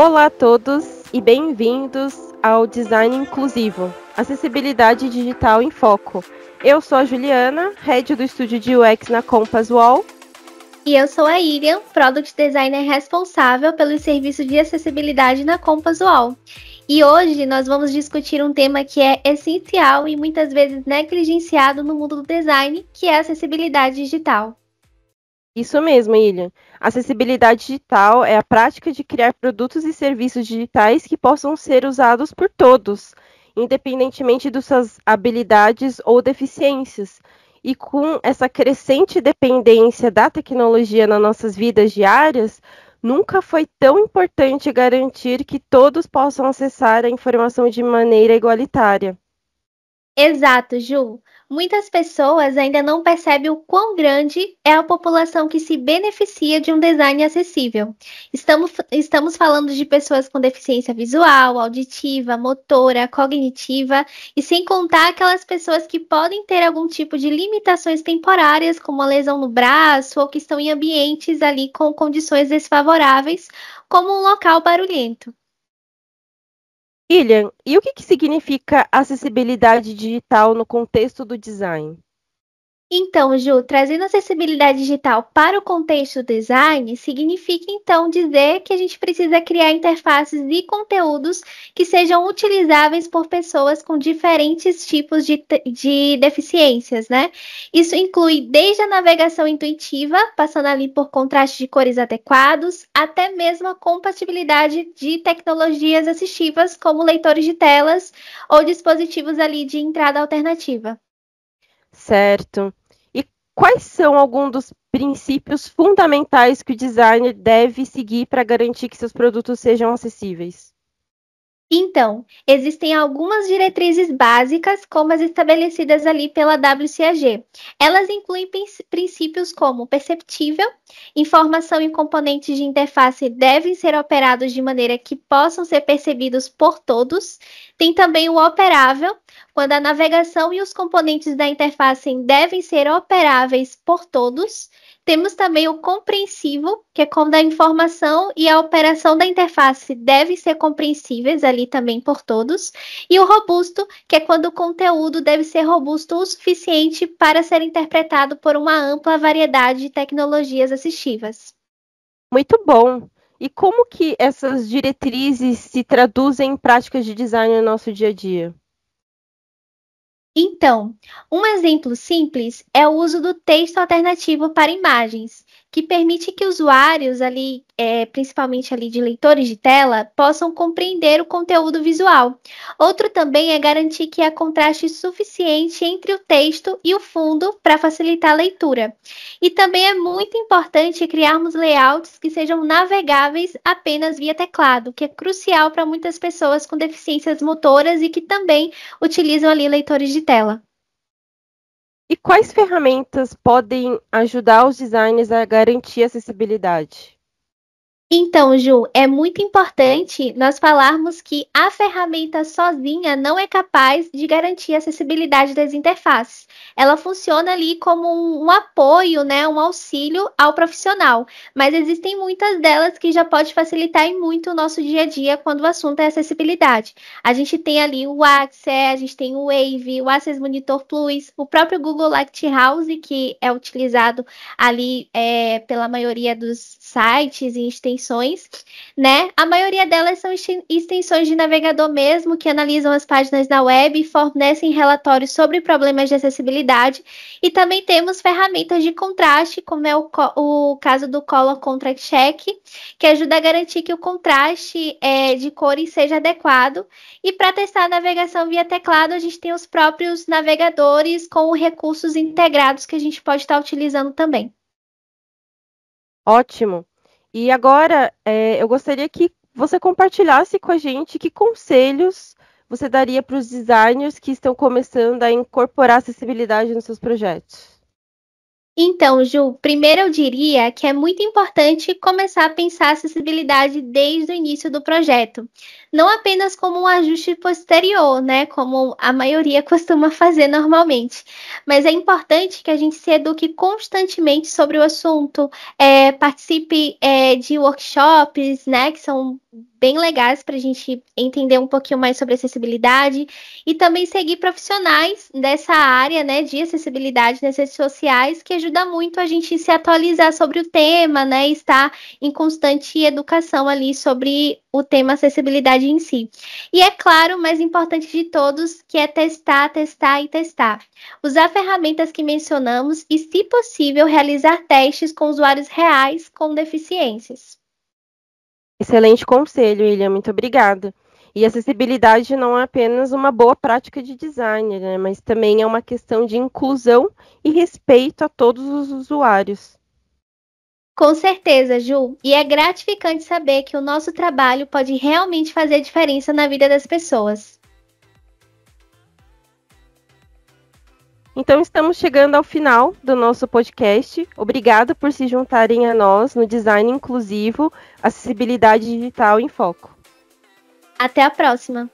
Olá a todos e bem-vindos ao Design Inclusivo, Acessibilidade Digital em Foco. Eu sou a Juliana, head do estúdio de UX na Compass Wall. E eu sou a Irian, Product Designer responsável pelo serviço de acessibilidade na Compass Wall. E hoje nós vamos discutir um tema que é essencial e muitas vezes negligenciado no mundo do design, que é a acessibilidade digital. Isso mesmo, Ilian. Acessibilidade digital é a prática de criar produtos e serviços digitais que possam ser usados por todos, independentemente de suas habilidades ou deficiências. E com essa crescente dependência da tecnologia nas nossas vidas diárias, nunca foi tão importante garantir que todos possam acessar a informação de maneira igualitária. Exato, Ju. Muitas pessoas ainda não percebem o quão grande é a população que se beneficia de um design acessível. Estamos, estamos falando de pessoas com deficiência visual, auditiva, motora, cognitiva, e sem contar aquelas pessoas que podem ter algum tipo de limitações temporárias, como a lesão no braço, ou que estão em ambientes ali com condições desfavoráveis, como um local barulhento. Ilian, e o que, que significa acessibilidade digital no contexto do design? Então, Ju, trazendo acessibilidade digital para o contexto do design, significa então dizer que a gente precisa criar interfaces e conteúdos que sejam utilizáveis por pessoas com diferentes tipos de, de deficiências, né? Isso inclui desde a navegação intuitiva, passando ali por contraste de cores adequados, até mesmo a compatibilidade de tecnologias assistivas, como leitores de telas ou dispositivos ali de entrada alternativa. Certo. E quais são alguns dos princípios fundamentais que o designer deve seguir para garantir que seus produtos sejam acessíveis? Então, existem algumas diretrizes básicas, como as estabelecidas ali pela WCAG. Elas incluem princípios como perceptível, Informação e componentes de interface devem ser operados de maneira que possam ser percebidos por todos. Tem também o operável, quando a navegação e os componentes da interface devem ser operáveis por todos. Temos também o compreensivo, que é quando a informação e a operação da interface devem ser compreensíveis ali também por todos. E o robusto, que é quando o conteúdo deve ser robusto o suficiente para ser interpretado por uma ampla variedade de tecnologias assistivas. Muito bom. E como que essas diretrizes se traduzem em práticas de design no nosso dia a dia? Então, um exemplo simples é o uso do texto alternativo para imagens, que permite que usuários ali, é, principalmente ali de leitores de tela, possam compreender o conteúdo visual. Outro também é garantir que há contraste suficiente entre o texto e o fundo para facilitar a leitura. E também é muito importante criarmos layouts que sejam navegáveis apenas via teclado, que é crucial para muitas pessoas com deficiências motoras e que também utilizam ali leitores de tela. E quais ferramentas podem ajudar os designers a garantir acessibilidade? Então, Ju, é muito importante nós falarmos que a ferramenta sozinha não é capaz de garantir a acessibilidade das interfaces. Ela funciona ali como um apoio, né, um auxílio ao profissional, mas existem muitas delas que já pode facilitar muito o nosso dia a dia quando o assunto é acessibilidade. A gente tem ali o Access, a gente tem o Wave, o Access Monitor Plus, o próprio Google Lighthouse, que é utilizado ali é, pela maioria dos sites e extensões extensões, né? A maioria delas são extensões de navegador mesmo, que analisam as páginas da web e fornecem relatórios sobre problemas de acessibilidade. E também temos ferramentas de contraste, como é o, o caso do Color Contract Check, que ajuda a garantir que o contraste é, de cores seja adequado. E para testar a navegação via teclado, a gente tem os próprios navegadores com recursos integrados que a gente pode estar utilizando também. Ótimo. E agora, é, eu gostaria que você compartilhasse com a gente que conselhos você daria para os designers que estão começando a incorporar acessibilidade nos seus projetos. Então, Ju, primeiro eu diria que é muito importante começar a pensar a acessibilidade desde o início do projeto, não apenas como um ajuste posterior, né, como a maioria costuma fazer normalmente, mas é importante que a gente se eduque constantemente sobre o assunto, é, participe é, de workshops, né, que são bem legais para a gente entender um pouquinho mais sobre acessibilidade e também seguir profissionais dessa área, né, de acessibilidade nas redes sociais, que ajuda muito a gente se atualizar sobre o tema, né, estar em constante educação ali sobre o tema acessibilidade em si. E é claro, o mais importante de todos, que é testar, testar e testar. Usar ferramentas que mencionamos e, se possível, realizar testes com usuários reais com deficiências. Excelente conselho, William, muito obrigada. E acessibilidade não é apenas uma boa prática de design, né, mas também é uma questão de inclusão e respeito a todos os usuários. Com certeza, Ju. E é gratificante saber que o nosso trabalho pode realmente fazer diferença na vida das pessoas. Então estamos chegando ao final do nosso podcast. Obrigado por se juntarem a nós no Design Inclusivo, Acessibilidade Digital em Foco. Até a próxima!